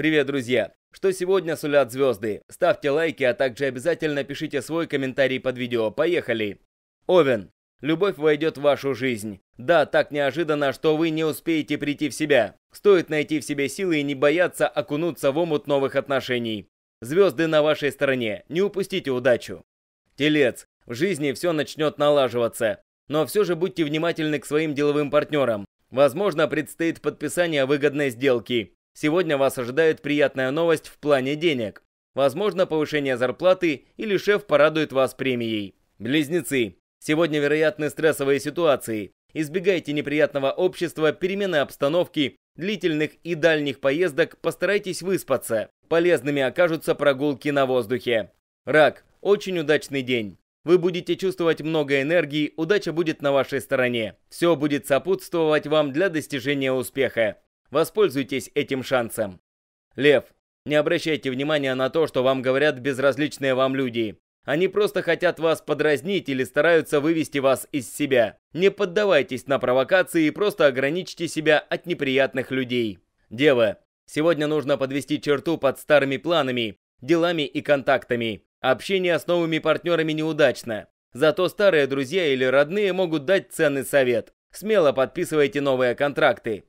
Привет, друзья! Что сегодня сулят звезды? Ставьте лайки, а также обязательно пишите свой комментарий под видео. Поехали! Овен. Любовь войдет в вашу жизнь. Да, так неожиданно, что вы не успеете прийти в себя. Стоит найти в себе силы и не бояться окунуться в омут новых отношений. Звезды на вашей стороне, не упустите удачу. Телец, в жизни все начнет налаживаться. Но все же будьте внимательны к своим деловым партнерам. Возможно, предстоит подписание выгодной сделки. Сегодня вас ожидает приятная новость в плане денег. Возможно, повышение зарплаты или шеф порадует вас премией. Близнецы. Сегодня вероятны стрессовые ситуации. Избегайте неприятного общества, перемены обстановки, длительных и дальних поездок, постарайтесь выспаться. Полезными окажутся прогулки на воздухе. Рак. Очень удачный день. Вы будете чувствовать много энергии, удача будет на вашей стороне. Все будет сопутствовать вам для достижения успеха. Воспользуйтесь этим шансом. Лев, не обращайте внимания на то, что вам говорят безразличные вам люди. Они просто хотят вас подразнить или стараются вывести вас из себя. Не поддавайтесь на провокации и просто ограничьте себя от неприятных людей. Дева, сегодня нужно подвести черту под старыми планами, делами и контактами. Общение с новыми партнерами неудачно. Зато старые друзья или родные могут дать ценный совет. Смело подписывайте новые контракты.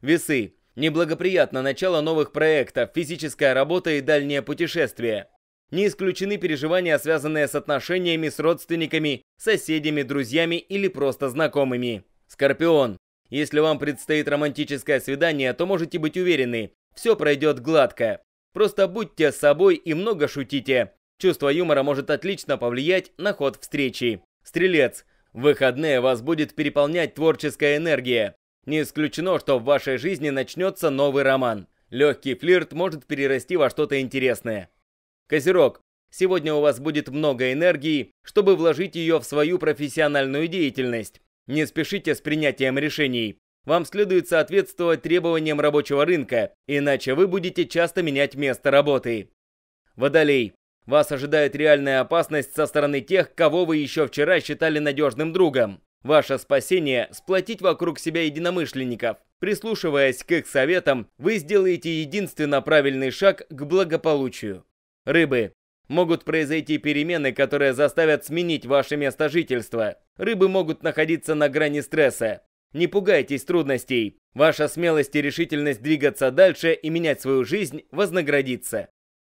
Весы. Неблагоприятно начало новых проектов, физическая работа и дальнее путешествие. Не исключены переживания, связанные с отношениями с родственниками, соседями, друзьями или просто знакомыми. Скорпион. Если вам предстоит романтическое свидание, то можете быть уверены, все пройдет гладко. Просто будьте собой и много шутите. Чувство юмора может отлично повлиять на ход встречи. Стрелец. В выходные вас будет переполнять творческая энергия. Не исключено, что в вашей жизни начнется новый роман. Легкий флирт может перерасти во что-то интересное. Козерог, сегодня у вас будет много энергии, чтобы вложить ее в свою профессиональную деятельность. Не спешите с принятием решений. Вам следует соответствовать требованиям рабочего рынка, иначе вы будете часто менять место работы. Водолей. Вас ожидает реальная опасность со стороны тех, кого вы еще вчера считали надежным другом. Ваше спасение – сплотить вокруг себя единомышленников. Прислушиваясь к их советам, вы сделаете единственно правильный шаг к благополучию. Рыбы. Могут произойти перемены, которые заставят сменить ваше место жительства. Рыбы могут находиться на грани стресса. Не пугайтесь трудностей. Ваша смелость и решительность двигаться дальше и менять свою жизнь вознаградится.